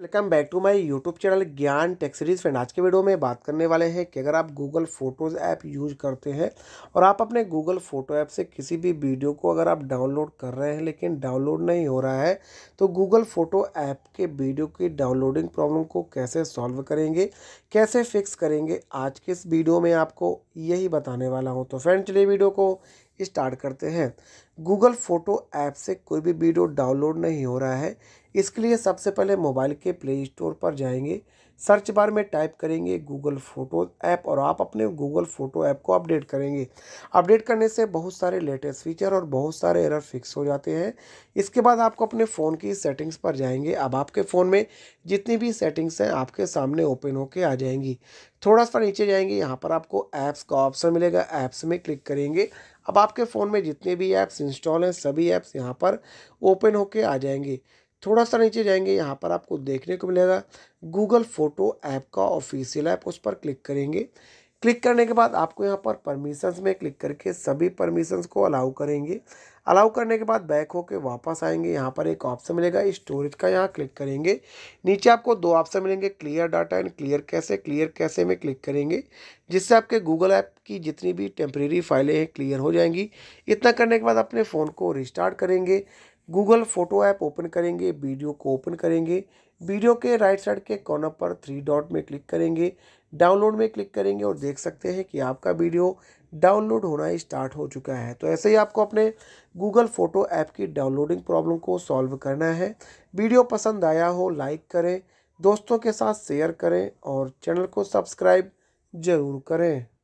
welcome back to my YouTube channel Gyan tech series friend आज के video में बात करने वाले हैं कि अगर आप गूगल फोटोज़ ऐप यूज करते हैं और आप अपने गूगल फोटो ऐप से किसी भी वीडियो को अगर आप डाउनलोड कर रहे हैं लेकिन डाउनलोड नहीं हो रहा है तो गूगल फोटो ऐप के वीडियो की डाउनलोडिंग प्रॉब्लम को कैसे सॉल्व करेंगे कैसे फिक्स करेंगे आज के इस वीडियो में आपको यही बताने वाला हूँ तो फ्रेंड चलिए वीडियो को स्टार्ट करते हैं गूगल फोटो ऐप से कोई भी वीडियो डाउनलोड नहीं हो रहा है इसके लिए सबसे पहले मोबाइल के प्ले स्टोर पर जाएंगे सर्च बार में टाइप करेंगे गूगल फ़ोटो ऐप और आप अपने गूगल फ़ोटो ऐप को अपडेट करेंगे अपडेट करने से बहुत सारे लेटेस्ट फीचर और बहुत सारे एरर फिक्स हो जाते हैं इसके बाद आपको अपने फ़ोन की सेटिंग्स पर जाएंगे अब आपके फ़ोन में जितनी भी सेटिंग्स हैं आपके सामने ओपन होके आ जाएंगी थोड़ा सा नीचे जाएंगे यहाँ पर आपको ऐप्स का ऑप्शन मिलेगा ऐप्स में क्लिक करेंगे अब आपके फ़ोन में जितने भी ऐप्स इंस्टॉल हैं सभी ऐप्स यहाँ पर ओपन होके आ जाएंगे थोड़ा सा नीचे जाएंगे यहाँ पर आपको देखने को मिलेगा गूगल फोटो ऐप का ऑफिशियल ऐप उस पर क्लिक करेंगे क्लिक करने के बाद आपको यहाँ पर परमिशंस में क्लिक करके सभी परमिशंस को अलाउ करेंगे अलाउ करने के बाद बैक होके वापस आएंगे यहाँ पर एक ऑप्शन मिलेगा स्टोरेज का यहाँ क्लिक करेंगे नीचे आपको दो ऑप्शन मिलेंगे clear data and clear cache clear cache में क्लिक करेंगे जिससे आपके गूगल ऐप की जितनी भी टेम्प्रेरी फाइलें हैं क्लियर हो जाएंगी इतना करने के बाद अपने फ़ोन को रिस्टार्ट करेंगे गूगल फोटो ऐप ओपन करेंगे वीडियो को ओपन करेंगे वीडियो के राइट साइड के कॉर्नर पर थ्री डॉट में क्लिक करेंगे डाउनलोड में क्लिक करेंगे और देख सकते हैं कि आपका वीडियो डाउनलोड होना स्टार्ट हो चुका है तो ऐसे ही आपको अपने गूगल फोटो ऐप की डाउनलोडिंग प्रॉब्लम को सॉल्व करना है वीडियो पसंद आया हो लाइक करें दोस्तों के साथ शेयर करें और चैनल को सब्सक्राइब ज़रूर करें